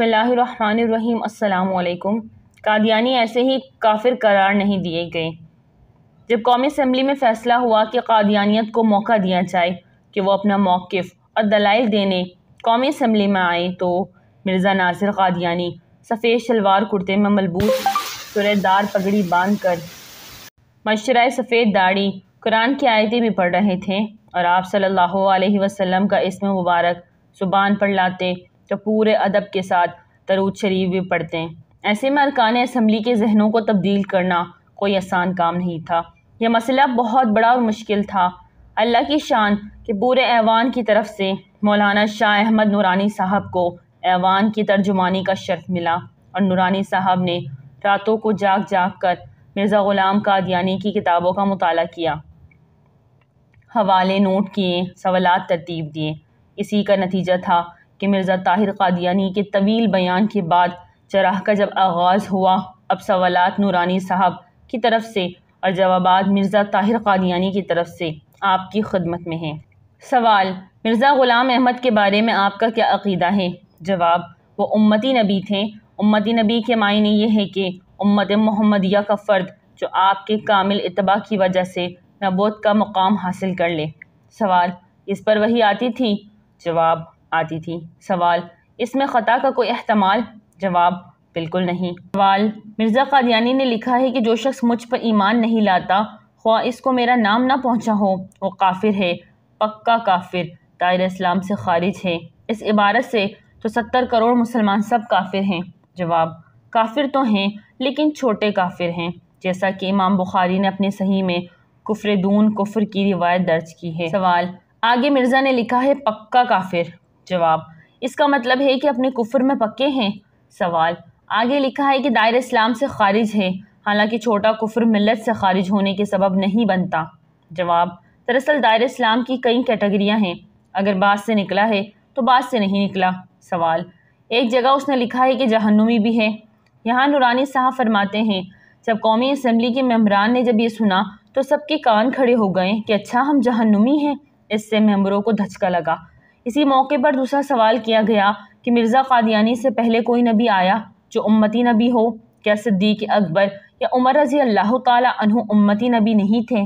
बसमीम अल्लाम कादियानी ऐसे ही काफिर करार नहीं दिए गए जब कौमी असम्बली में फ़ैसला हुआ कि कादियानियत को मौका दिया जाए कि वह अपना मौक़ और दलाइल देने कौमी असम्बली में आए तो मिर्ज़ा नासिर कादियानी सफ़ेद शलवार कुर्ते में मलबूत सुरदार पगड़ी बांध कर मशरा सफ़ेद दाढ़ी कुरान की आयतें भी पढ़ रहे थे और आप सल्लल्लाहु अलैहि वसल्लम का इसमें मुबारक ज़ुबान पर लाते तो पूरे अदब के साथ तरूद शरीफ भी पढ़ते हैं ऐसे में अरकान असम्बली के जहनों को तब्दील करना कोई आसान काम नहीं था यह मसला बहुत बड़ा और मुश्किल था अल्लाह की शान के पूरे ऐवान की तरफ से मौलाना शाह अहमद नूरानी साहब को ऐवान की तर्जुमानी का शर्फ मिला और नूरानी साहब ने रातों को जाग जाग कर मिर्ज़ा ग़ुलाम कादियानी की किताबों का मताल किया हवाले नोट किए सवालात तरतीब दिए इसी का नतीजा था कि मिर्ज़ा ताहिर कादियानी के तवील बयान के बाद चराह का जब आगाज़ हुआ अब सवालत नूरानी साहब की तरफ से और जवाब मिर्ज़ा ताहिर कादियानी की तरफ से आपकी खदमत में हैं सवाल मिर्ज़ा ग़ुलाम अहमद के बारे में आपका क्या अकीदा है जवाब वो उम्मती नबी थे उम्मती नबी के मायने ये है कि उम्मत मोहम्मदिया का फ़र्द जो आपके कामिल इतबा की वजह से नबोत का मुकाम हासिल कर ले सवाल इस पर वही आती थी जवाब आती थी सवाल इसमें ख़ता का कोई अहतमाल जवाब बिल्कुल नहीं सवाल मिर्ज़ा कादियानी ने लिखा है कि जो शख्स मुझ पर ईमान नहीं लाता ख्वा इसको मेरा नाम ना पहुँचा हो वो काफिर है पक्का काफिर दायर इस्लाम से खारिज है इस इबारत से तो सत्तर करोड़ मुसलमान सब काफिर हैं जवाब काफिर तो हैं लेकिन छोटे काफिर हैं जैसा कि इमाम बुखारी ने अपने सही में कुफर दून कुफर की रिवायत दर्ज की है सवाल आगे मिर्ज़ा ने लिखा है पक्का काफिर जवाब इसका मतलब है कि अपने कुफर में पक्के हैं सवाल आगे लिखा है कि दायरे इस्लाम से खारिज है हालांकि छोटा कुफर मिलत से खारिज होने के सबब नहीं बनता जवाब दरअसल दायर इस्लाम की कई कैटेगरियाँ हैं अगर बात से निकला है तो बात से नहीं निकला सवाल एक जगह उसने लिखा है कि जहन्नुमी भी है यहाँ नूरानी साहब फरमाते हैं जब कौमी असम्बली के मम्बरान ने जब ये सुना तो सबके कान खड़े हो गए कि अच्छा हम जहन्नुमी हैं इससे मेम्बरों को धचका लगा इसी मौके पर दूसरा सवाल किया गया कि मिर्ज़ा कादियानी से पहले कोई नबी आया जो उम्मती नबी हो क्या सिद्दीक अकबर या उमर रजी अल्लाह तु उम्मती नबी नहीं थे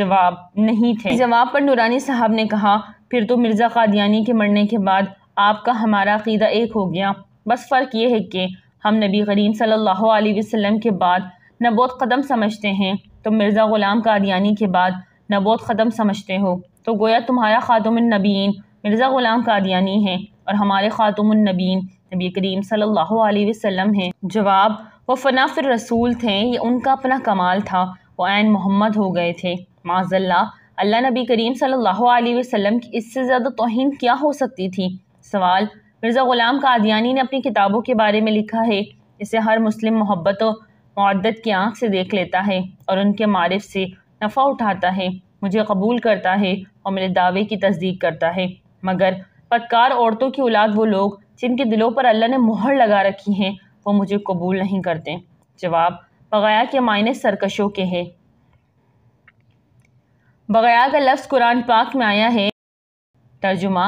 जवाब नहीं थे जवाब पर नूरानी साहब ने कहा फिर तो मिर्ज़ा कादियानी के मरने के बाद आपका हमारा अकीदा एक हो गया बस फ़र्क ये है कि हम नबी करीम सल्लल्लाहु अलैहि वसल्लम के बाद नबोत ख़दम समझते हैं तो मिर्ज़ा ग़ुलाम कादियानी के बाद नबोत ख़दम समझते हो तो गोया तुम्हारा ख़ातम नबीन मिर्ज़ा ग़ुलाम कादियानी हैं और हमारे ख़ातमनबीन नबी करीम सल्लल्लाहु अलैहि वसल्लम हैं जवाब वो फ़ना फिर रसूल थे ये उनका अपना कमाल था वो आन मोहम्मद हो गए थे माजल्ला अल्लाह नबी करीम सल्लल्लाहु अलैहि वसल्लम की इससे ज़्यादा तोहन क्या हो सकती थी सवाल मिर्ज़ा ग़ुलाम कादियानी ने अपनी किताबों के बारे में लिखा है इसे हर मुस्लिम मोहब्बत और मदत की आँख से देख लेता है और उनके मारफ से नफ़ा उठाता है मुझे कबूल करता है और मेरे दावे की तस्दीक करता है मगर पदकार औरतों की औलाद वो लोग जिनके दिलों पर अल्लाह ने मोहर लगा रखी हैं वो मुझे कबूल नहीं करते जवाब बगया के मायने सरकशों के है बगया का लफ्ज़ कुरान पाक में आया है तर्जुमा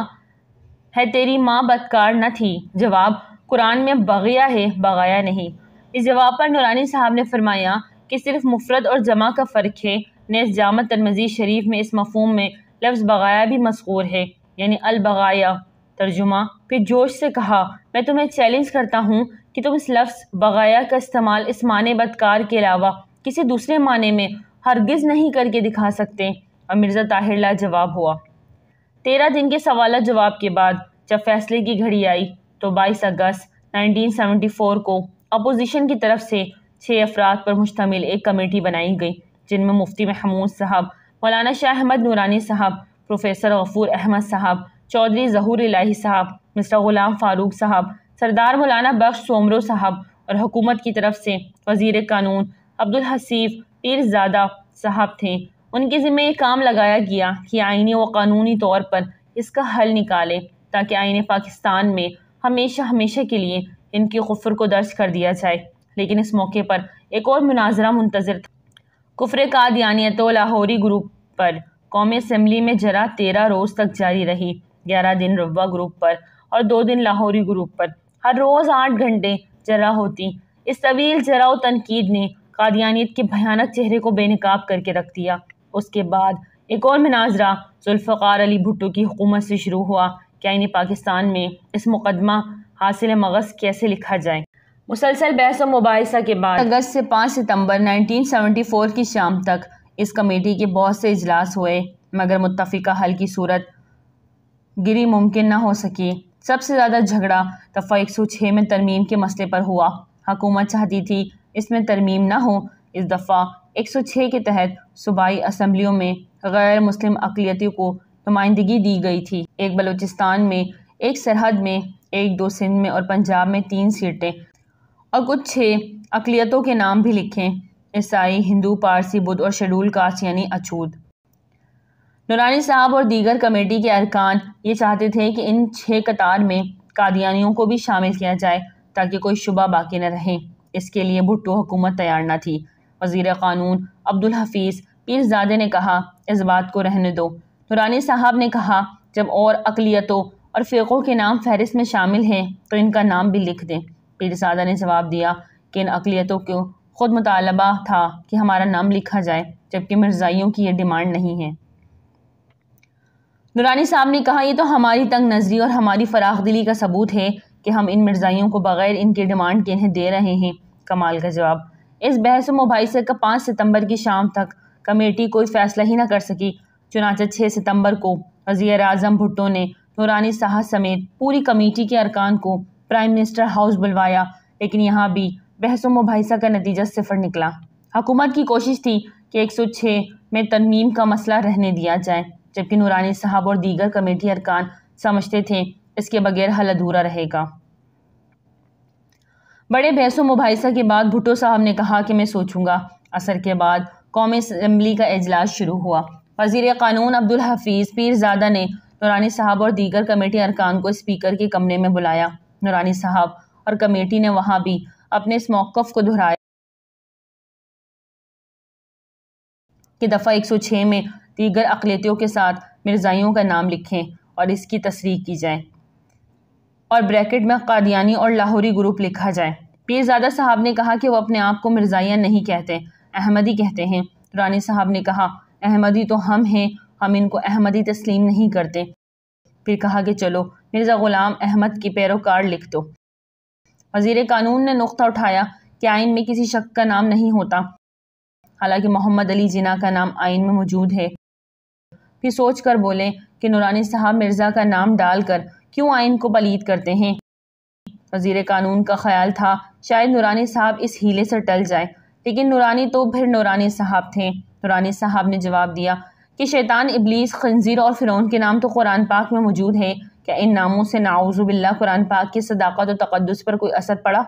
है तेरी माँ बदकार न थी जवाब कुरान में बगया है बगाया नहीं इस जवाब पर नूरानी साहब ने फरमाया कि सिर्फ मुफरत और जमा का फ़र्क है नज़ जामत तरमजी शरीफ में इस मफहम में लफ्ज़ बगाया भी मशहूर है यानी अलबाया तर्जुमा फिर जोश से कहा मैं तुम्हें चैलेंज करता हूँ कि तुम इस लफ्ज़ बगाया का इस्तेमाल इस माने बदकार के अलावा किसी दूसरे माने में हरगिज़ नहीं करके दिखा सकते और मिर्ज़ा ताहिर लाजवाब हुआ तेरह दिन के सवाल जवाब के बाद जब फैसले की घड़ी आई तो बाईस अगस्त 1974 को अपोजिशन की तरफ से छः अफराद पर मुश्तमिल एक कमेटी बनाई गई जिनमें मुफ्ती महमूद साहब मौलाना शाह अहमद नूरानी साहब प्रोफेसर गफूर अहमद साहब चौधरी जहूर इलाही साहब मिस्टर ग़ुलाम फ़ारूक साहब सरदार मौलाना बख्श सोमरो साहब और हुकूमत की तरफ से वज़ी कानून अब्दुल हसीफ़ पीरजादा साहब थे उनके ज़िम्मे ये काम लगाया गया कि आइनी व कानूनी तौर पर इसका हल निकाले ताकि आइन पाकिस्तान में हमेशा हमेशा के लिए इनके कुफर को दर्ज कर दिया जाए लेकिन इस मौके पर एक और मुनाजरा मुंतजर था कुफर कादयानियत लाहौरी ग्रुप पर कौमी असम्बली में जरा तेरह रोज़ तक जारी रही ग्यारह दिन रवा ग्रुप पर और दो दिन लाहौरी ग्रुप पर हर रोज़ आठ घंटे जरा होती इस तवील जरा तनकीद ने कादियानीत के भयानक चेहरे को बेनकाब करके रख दिया उसके बाद एक और मनाजरा जुल्फ़ार अली भुट्टो की हुकूमत से शुरू हुआ क्या इन्हें पाकिस्तान में इस मुकदमा हासिल मगज़ कैसे लिखा जाए मुसलसल बहस व मुबासा के बाद अगस्त से पाँच सितम्बर नाइनटीन सेवेंटी फ़ोर की शाम तक इस कमेटी के बहुत से इजलास हुए मगर मुतफ़ा हल की सूरत गिरी मुमकिन ना हो सकी सबसे ज़्यादा झगड़ा दफ़ा एक सौ छः में तरमीम के मसले पर हुआ हकूमत चाहती थी इसमें तरमीम ना हो इस दफ़ा एक सौ छः के तहत सूबाई असम्बलियों में गैर मुस्लिम अकलीतियों को नुमाइंदगी दी गई थी एक बलूचिस्तान में एक सरहद में एक दो सिंध में और पंजाब में तीन सीटें और कुछ छः अकलीतों के नाम भी लिखें ईसाई हिंदू पारसी बुद्ध और शेड्यूल कास्ट यानी अछूत नौरानी साहब और दीगर कमेटी के अरकान ये चाहते थे कि इन छः कतार में कादियानियों को भी शामिल किया जाए ताकि कोई शुबा बाकी न रहे इसके लिए भुट्टो हुकूमत तैयार न थी वजीर क़ानून अब्दुल हफीज़ पीरजादे ने कहा इस बात को रहने दो नूरानी साहब ने कहा जब और अकलीतों और फ़िरक़ों के नाम फहरिस्त में शामिल हैं तो इनका नाम भी लिख दें पीरजादा ने जवाब दिया कि इन अकलीतों को ख़ुद मुतालबा था कि हमारा नाम लिखा जाए जबकि मिर्ज़ाइयों की ये डिमांड नहीं है नुरानी साहब ने कहा यह तो हमारी तंग नज़री और हमारी फराख दिली का सबूत है कि हम इन मिर्ज़ाइयों को बग़ैर इनके डिमांड के इन्हें दे रहे हैं कमाल का जवाब इस बहस मुबासे का पाँच सितम्बर की शाम तक कमेटी कोई फ़ैसला ही ना कर सकी चुनाचा छः सितम्बर को वज़ी अजम भुट्टो ने नुरानी साहब समेत पूरी कमेटी के अरकान को प्राइम मिनिस्टर हाउस बुलवाया लेकिन यहाँ भी बहसों मुबासा का नतीजा सिफर निकला हकूमत की कोशिश थी कि 106 में तरमीम का मसला रहने दिया जाए जबकि नूरानी साहब और दीगर कमेटी अरकान समझते थे इसके बगैर हल अधूरा रहेगा बड़े बहसों मुबासा के बाद भुटो साहब ने कहा कि मैं सोचूंगा असर के बाद कौमी असम्बली का अजलास शुरू हुआ वजीर कानून अब्दुल हफीज़ पीरजादा ने नूरानी साहब और दीगर कमेटी अरकान को स्पीकर के कमरे में बुलाया नूरानी साहब और कमेटी ने वहाँ भी अपने इस मौक़ को दोहराया कि दफ़ा एक सौ छः में दीगर अकलीतियों के साथ मिर्ज़ाइयों का नाम लिखें और इसकी तस्रीक की जाए और ब्रैकेट में कादियानी और लाहौरी ग्रुप लिखा जाए पीरजादा साहब ने कहा कि वो अपने आप को मिर्ज़ाइयाँ नहीं कहते अहमदी कहते हैं रानी साहब ने कहा अहमदी तो हम हैं हम इनको अहमदी तस्लीम नहीं करते फिर कहा कि चलो मिर्ज़ा ग़ुलाम अहमद की पैरोकार लिख दो वजीर कानून ने नुकता उठाया कि आइन में किसी शक का नाम नहीं होता हालांकि मोहम्मद अली जिना का नाम आइन में मौजूद है फिर सोच कर बोले कि नूरानी साहब मिर्ज़ा का नाम डालकर क्यों आइन को पलीद करते हैं वजीर कानून का ख्याल था शायद नूरानी साहब इस हीले से टल जाए लेकिन नूरानी तो फिर नूरानी साहब थे नूरानी साहब ने जवाब दिया कि शैतान इबलीस खंजीर और फ़िरौन के नाम तो कुरान पाक में मौजूद है क्या इन नामों से नाउजुबिल्ला कुरान पाक की सदाकत और तकदस पर कोई असर पड़ा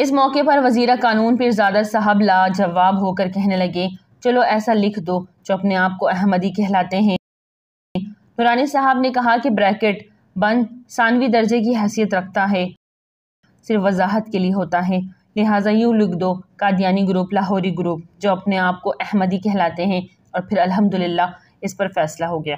इस मौके पर वजीर कानून पीरजादा साहब लाजवाब होकर कहने लगे चलो ऐसा लिख दो जो अपने आप को अहमदी कहलाते हैं नूरानी साहब ने कहा कि ब्रैकेट बंद सानवी दर्जे की हैसियत रखता है सिर्फ वजाहत के लिए होता है लिहाजा यूँ लिख दो कादियानी ग्रुप लाहौरी ग्रुप जो अपने आप को अहमदी कहलाते हैं और फिर अल्हम्दुलिल्लाह इस पर फैसला हो गया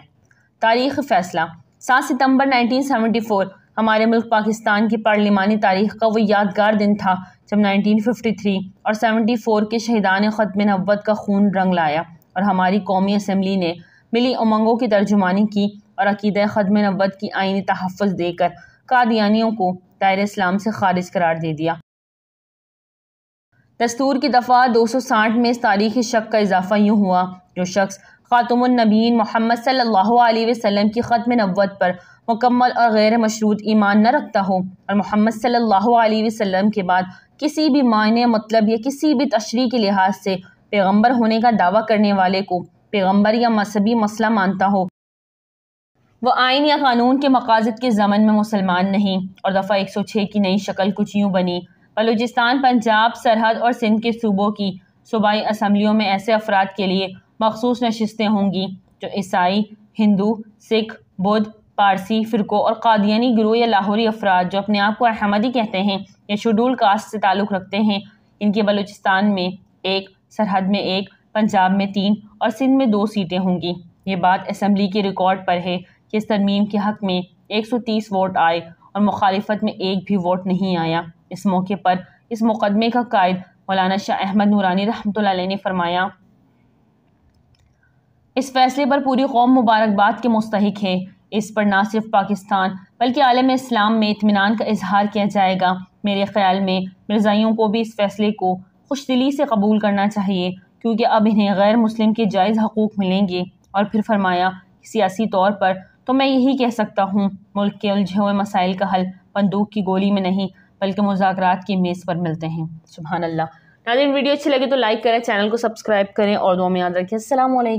तारीख़ फ़ैसला सात सितंबर 1974 हमारे मुल्क पाकिस्तान की पार्लिमानी तारीख का वो यादगार दिन था जब 1953 और 74 के शहीदान में नब्बत का खून रंग लाया और हमारी कौमी असम्बली ने मिली उमंगों की तर्जुमानी की और अकीद में नब्बत की आइनी तहफ़ देकर कादियानियों को दायरे इस्लाम से खारिज करार दे दिया दस्तूर की दफ़ा 260 में इस तारीखी शक का इजाफा यूँ हुआ जो शख्स ख़ातमनबीन मोहम्मद सल्ला वसम की ख़त्म नबवत पर मुकम्मल और गैर मशरूत ईमान न रखता हो और मोहम्मद सल्ला वसम के बाद किसी भी मायने मतलब या किसी भी तशरी के लिहाज से पैगम्बर होने का दावा करने वाले को पैगम्बर या मजहबी मसला मानता हो वह आइन या कानून के मकाजद के ज़मन में मुसलमान नहीं और दफ़ा एक सौ छः की नई शक्ल कुछ यूँ बनी बलूचिस्तान पंजाब सरहद और सिंध के सूबों की सूबाई असम्बलियों में ऐसे अफराद के लिए मखसूस नशस्तें होंगी जो ईसाई हिंदू सिख बुद्ध पारसी फ़िरकों और कादियानी ग्रोह या लाहौरी अफराद जो अपने आप को अहमदी कहते हैं या शेड्यूल कास्ट से ताल्लुक़ रखते हैं इनके बलूचिस्तान में एक सरहद में एक पंजाब में तीन और सिंध में दो सीटें होंगी ये बात असम्बली के रिकॉर्ड पर है कि इस तरमीम के हक़ में 130 वोट आए और मुखालफत में एक भी वोट नहीं आया इस मौके पर इस मुकदमे का कायद मौलाना शाह अहमद नूरानी रहमत ने फरमाया इस फैसले पर पूरी कौम मुबारकबाद के मुस्तक है इस पर ना सिर्फ पाकिस्तान बल्कि आलम इस्लाम में इतमान का इजहार किया जाएगा मेरे ख्याल में मिर्जाइयों को भी इस फैसले को खुश दिली से कबूल करना चाहिए क्योंकि अब इन्हें गैर मुस्लिम के जायज़ हकूक़ मिलेंगे और फिर फरमाया सियासी तौर पर तो मैं यही कह सकता हूँ मुल्क के उलझे हुए मसाइल का हल बंदूक की गोली में नहीं बल्कि मुजाकर की मेज़ पर मिलते हैं सुबहानल्ला वीडियो अच्छी लगे तो लाइक करें चैनल को सब्सक्राइब करें और दो में याद रखें असल